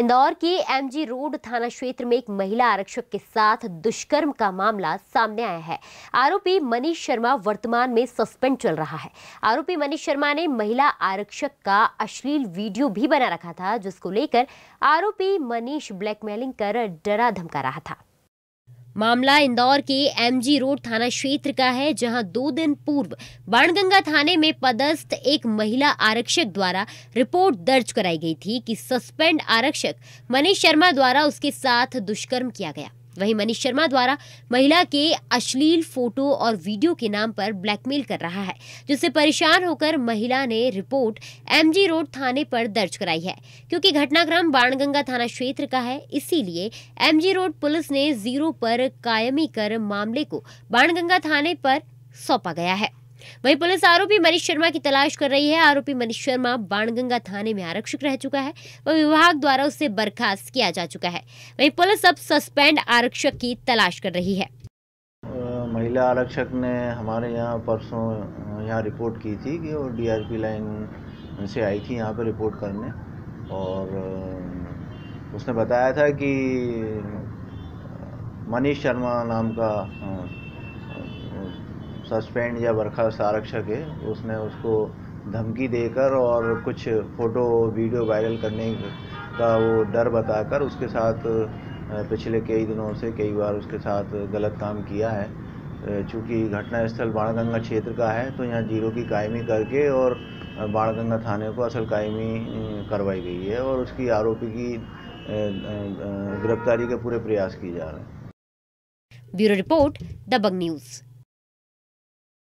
इंदौर के MG road थाना क्षेत्र में एक महिला आरक्षक के साथ दुष्कर्म का मामला सामने आया है आरोपी मनीष शर्मा वर्तमान में सस्पेंड चल रहा है आरोपी मनीष शर्मा ने महिला आरक्षक का अश्लील वीडियो भी बना रखा था जिसको लेकर आरोपी मनीष ब्लैकमेलिंग कर डरा धमका रहा था मामला इंदौर के एमजी रोड थाना क्षेत्र का है जहां दो दिन पूर्व बाणगंगा थाने में पदस्थ एक महिला आरक्षक द्वारा रिपोर्ट दर्ज कराई गई थी कि सस्पेंड आरक्षक मनीष शर्मा द्वारा उसके साथ दुष्कर्म किया गया वहीं मनीष शर्मा द्वारा महिला के अश्लील फोटो और वीडियो के नाम पर ब्लैकमेल कर रहा है जिससे परेशान होकर महिला ने रिपोर्ट एमजी रोड थाने पर दर्ज कराई है क्योंकि घटनाक्रम बाणगंगा थाना क्षेत्र का है इसीलिए एमजी रोड पुलिस ने जीरो पर कायमी कर मामले को बाणगंगा थाने पर सौंपा गया है वहीं पुलिस आरोपी मनीष शर्मा की तलाश कर रही है आरोपी मनीष शर्मा बाणगंगा थाने में आरक्षक रह चुका है वह विभाग द्वारा उसे बर्खास्त किया जा चुका है वहीं पुलिस अब सस्पेंड आरक्षक की तलाश कर रही है महिला आरक्षक ने हमारे यहाँ परसों यहाँ रिपोर्ट की थी कि वो डीआरपी लाइन से आई थी यहाँ पर रिपोर्ट करने और उसने बताया था कि मनीष शर्मा नाम का सस्पेंड या बर्खास्त आरक्षक है उसने उसको धमकी देकर और कुछ फ़ोटो वीडियो वायरल करने का वो डर बताकर उसके साथ पिछले कई दिनों से कई बार उसके साथ गलत काम किया है चूँकि घटनास्थल बाणगंगा क्षेत्र का है तो यहाँ जीरो की कायमी करके और बाणगंगा थाने को असल कायमी करवाई गई है और उसकी आरोपी की गिरफ्तारी के पूरे प्रयास किए जा रहे हैं ब्यूरो रिपोर्ट दबंग न्यूज़